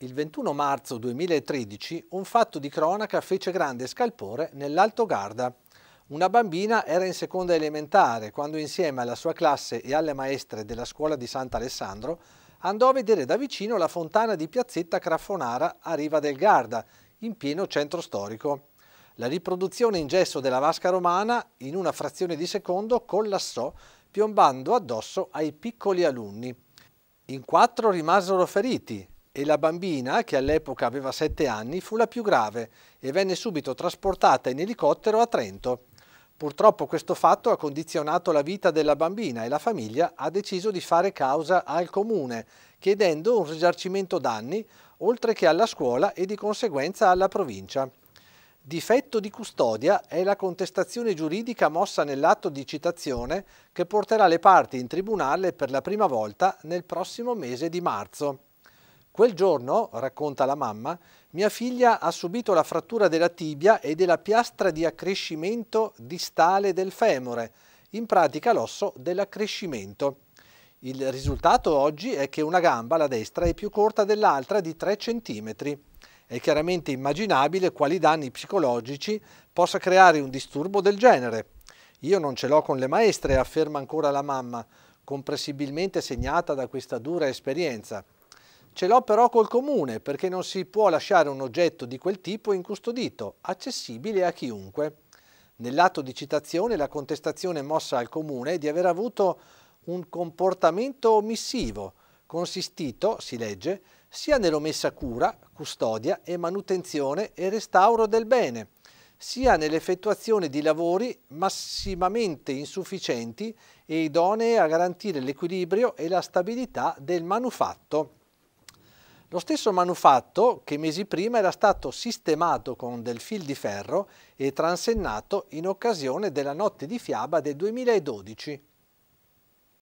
Il 21 marzo 2013 un fatto di cronaca fece grande scalpore nell'Alto Garda. Una bambina era in seconda elementare quando insieme alla sua classe e alle maestre della scuola di Sant'Alessandro andò a vedere da vicino la fontana di Piazzetta Craffonara a Riva del Garda, in pieno centro storico. La riproduzione in gesso della vasca romana in una frazione di secondo collassò piombando addosso ai piccoli alunni. In quattro rimasero feriti, e la bambina, che all'epoca aveva 7 anni, fu la più grave e venne subito trasportata in elicottero a Trento. Purtroppo questo fatto ha condizionato la vita della bambina e la famiglia ha deciso di fare causa al comune, chiedendo un risarcimento danni, oltre che alla scuola e di conseguenza alla provincia. Difetto di custodia è la contestazione giuridica mossa nell'atto di citazione che porterà le parti in tribunale per la prima volta nel prossimo mese di marzo. Quel giorno, racconta la mamma, mia figlia ha subito la frattura della tibia e della piastra di accrescimento distale del femore, in pratica l'osso dell'accrescimento. Il risultato oggi è che una gamba, la destra, è più corta dell'altra di 3 cm. È chiaramente immaginabile quali danni psicologici possa creare un disturbo del genere. Io non ce l'ho con le maestre, afferma ancora la mamma, comprensibilmente segnata da questa dura esperienza. Ce l'ho però col comune perché non si può lasciare un oggetto di quel tipo incustodito, accessibile a chiunque. Nell'atto di citazione la contestazione mossa al comune è di aver avuto un comportamento omissivo, consistito, si legge, sia nell'omessa cura, custodia e manutenzione e restauro del bene, sia nell'effettuazione di lavori massimamente insufficienti e idonei a garantire l'equilibrio e la stabilità del manufatto. Lo stesso manufatto che mesi prima era stato sistemato con del fil di ferro e transennato in occasione della notte di fiaba del 2012.